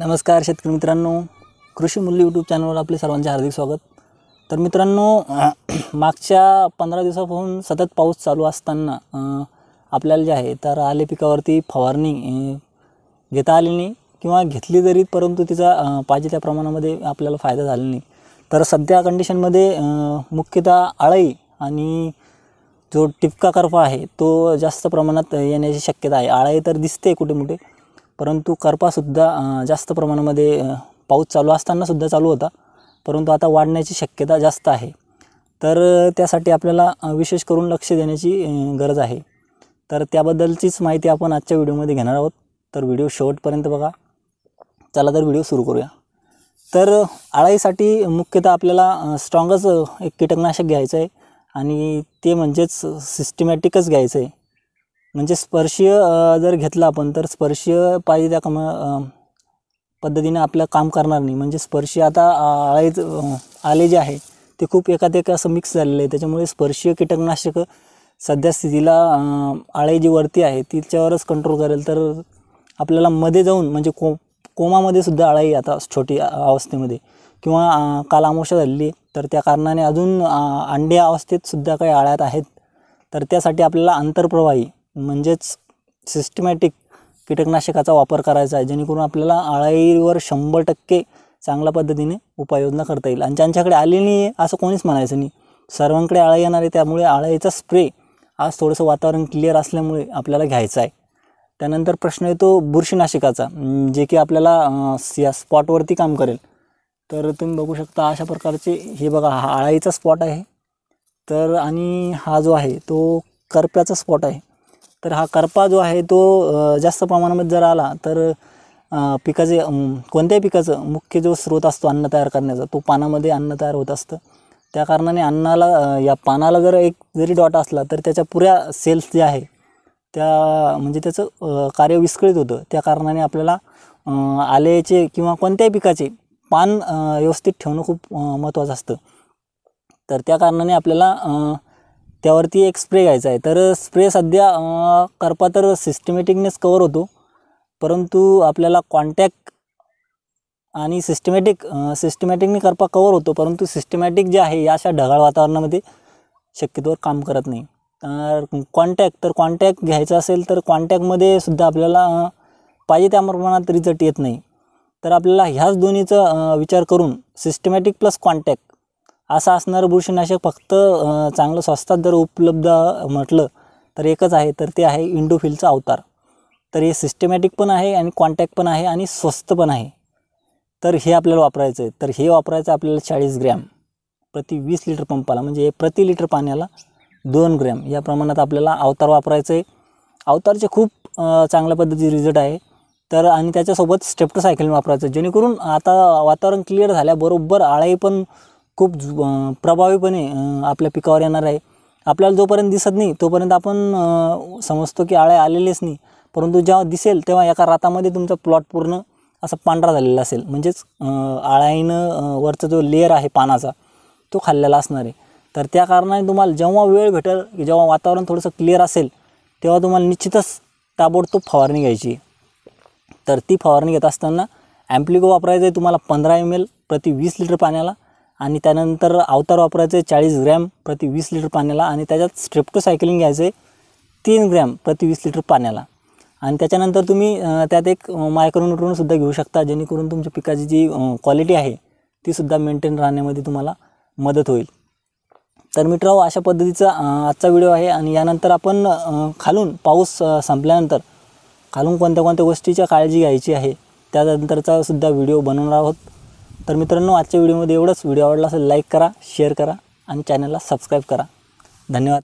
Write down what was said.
नमस्कार शेतकरी मित्रांनो कृषी मूल्य यूट्यूब चॅनलवर आपले सर्वांचे हार्दिक स्वागत तर मित्रांनो मागच्या पंधरा दिवसापासून सतत पाऊस चालू असताना आपल्याला जे आहे तर आले पिकावरती फवारणी घेता आली नाही किंवा घेतली जरी परंतु तिचा पाहिजे त्या प्रमाणामध्ये आपल्याला फायदा झाला नाही तर सध्या कंडिशनमध्ये मुख्यतः आळई आणि जो टिपका करफा आहे तो जास्त प्रमाणात येण्याची शक्यता आहे आळाई तर दिसते कुठे मोठे परंतु करपासुद्धा जास्त प्रमाणामध्ये पाऊस चालू असतानासुद्धा चालू होता परंतु आता वाढण्याची शक्यता जास्त आहे तर त्यासाठी आपल्याला विशेष करून लक्ष देण्याची गरज आहे तर त्याबद्दलचीच माहिती आपण आजच्या व्हिडिओमध्ये घेणार आहोत तर व्हिडिओ शेवटपर्यंत बघा चला तर व्हिडिओ सुरू करूया तर आळाईसाठी मुख्यतः आपल्याला स्ट्रॉंगच एक कीटकनाशक घ्यायचं आहे आणि ते म्हणजेच सिस्टमॅटिकच घ्यायचं आहे म्हणजे स्पर्शीय जर घेतला आपण तर स्पर्शीय पाहिजे त्या कम पद्धतीने आपलं काम करणार नाही म्हणजे स्पर्शीय आता आळेच आले जे आहे ते खूप एकात एक असं मिक्स झालेलं आहे त्याच्यामुळे स्पर्शीय कीटकनाशकं सध्या स्थितीला आळे जी वरती आहे तिच्यावरच कंट्रोल करेल तर आपल्याला मध्ये जाऊन म्हणजे को कोमामध्ये सुद्धा आळाई आता छोटी अवस्थेमध्ये किंवा आमोशा झालेली तर त्या कारणाने अजून अंड्या अवस्थेत सुद्धा काही आळ्यात आहेत तर त्यासाठी आपल्याला आंतरप्रवाही म्हणजेच सिस्टमॅटिक कीटकनाशकाचा वापर करायचा आहे जेणेकरून आपल्याला आळाईवर शंभर टक्के चांगल्या पद्धतीने उपाययोजना करता येईल आणि ज्यांच्याकडे आले नाही आहे असं कोणीच म्हणायचं नाही सर्वांकडे आळा येणार आहे त्यामुळे आळाईचा स्प्रे आज थोडंसं वातावरण क्लिअर असल्यामुळे आपल्याला घ्यायचं आहे त्यानंतर प्रश्न येतो बुरशीनाशिकाचा जे की आपल्याला या स्पॉटवरती काम करेल तर तुम्ही बघू शकता अशा प्रकारचे हे बघा हा आळाईचा स्पॉट आहे तर आणि हा जो आहे तो करप्याचा स्पॉट आहे तर हा करपा जो आहे तो जास्त प्रमाणामध्ये जर आला तर पिकाचे कोणत्याही पिकाचं मुख्य जो स्रोत असतो अन्न तयार करण्याचा तो पानामध्ये अन्न तयार होत असतं त्या कारणाने अन्नाला या पानाला जर एक जरी डॉट असला तर त्याच्या पुऱ्या सेल्स जे आहे त्या म्हणजे त्याचं कार्य विस्कळीत होतं त्या कारणाने आपल्याला आल्याचे किंवा कोणत्याही पिकाचे पान व्यवस्थित ठेवणं खूप महत्त्वाचं असतं तर त्या कारणाने आपल्याला त्यावरती एक स्प्रे घ्यायचा आहे तर स्प्रे सध्या करपा तर सिस्टमॅटिकनेच कवर होतो परंतु आपल्याला कॉन्टॅक्ट आणि सिस्टमॅटिक सिस्टमॅटिकने करपा कवर होतो परंतु सिस्टमॅटिक जे आहे या अशा ढगाळ वातावरणामध्ये शक्यतोवर काम करत नाही तर कॉन्टॅक्ट तर कॉन्टॅक्ट घ्यायचा असेल तर कॉन्टॅक्टमध्ये सुद्धा आपल्याला पाहिजे त्या प्रमाणात रिझल्ट येत नाही तर आपल्याला ह्याच दोन्हीचा विचार करून सिस्टमॅटिक प्लस कॉन्टॅक्ट असं असणारं बुरशीनाशक फक्त चांगलं स्वस्तात जर उपलब्ध म्हटलं तर एकच आहे तर ते आहे इंडोफिलचा अवतार तर हे सिस्टमॅटिक पण आहे आणि कॉन्टॅक्ट पण आहे आणि स्वस्त पण आहे तर हे आपल्याला वापरायचं आहे तर हे वापरायचं आपल्याला चाळीस ग्रॅम प्रति वीस लिटर पंपाला म्हणजे प्रति लिटर पाण्याला दोन ग्रॅम या प्रमाणात आपल्याला अवतार वापरायचं आहे अवतारचे खूप चांगल्या पद्धतीचे रिझल्ट आहे तर आणि त्याच्यासोबत स्टेप्टोसायकल वापरायचं जेणेकरून आता वातावरण क्लिअर झाल्याबरोबर आळाई पण खूप प्रभावीपणे आपल्या पिकावर येणार आहे आपल्याला जोपर्यंत दिसत नाही तोपर्यंत आपण समजतो की आळे आलेलेच नाही परंतु जेव्हा दिसेल तेव्हा एका रातामध्ये तुमचा प्लॉट पूर्ण असा पांढरा झालेला असेल म्हणजेच आळ्याईनं वरचा जो लेअर आहे पानाचा तो खाल्लेला असणार आहे तर त्या कारणाने तुम्हाला जेव्हा वेळ भेटेल की जेव्हा वातावरण थोडंसं क्लिअर असेल तेव्हा तुम्हाला निश्चितच ताबडतोब फवारणी घ्यायची तर ती फवारणी घेत असताना ॲम्प्लिको वापरायचं आहे तुम्हाला पंधरा एम एल प्रति वीस लिटर पाण्याला आणि त्यानंतर अवतार वापरायचे चाळीस ग्रॅम प्रति वीस लिटर पाण्याला आणि त्याच्यात स्ट्रेप्टोसायकलिंग घ्यायचे तीन ग्रॅम प्रति वीस लिटर पाण्याला आणि त्याच्यानंतर तुम्ही त्यात एक मायक्रोन्युट्रोनसुद्धा घेऊ शकता जेणेकरून तुमच्या पिकाची जी क्वालिटी आहे तीसुद्धा मेंटेन राहण्यामध्ये तुम्हाला मदत होईल तर मित्रांनो अशा पद्धतीचा आजचा व्हिडिओ आहे आणि यानंतर आपण खालून पाऊस संपल्यानंतर खालून कोणत्या कोणत्या गोष्टीच्या काळजी घ्यायची आहे त्यानंतरचा सुद्धा व्हिडिओ बनवणार आहोत तर मित्रांनो आजच्या व्हिडिओमध्ये एवढंच व्हिडिओ आवडला असेल लाईक करा शेअर करा आणि चॅनलला सबस्क्राईब करा धन्यवाद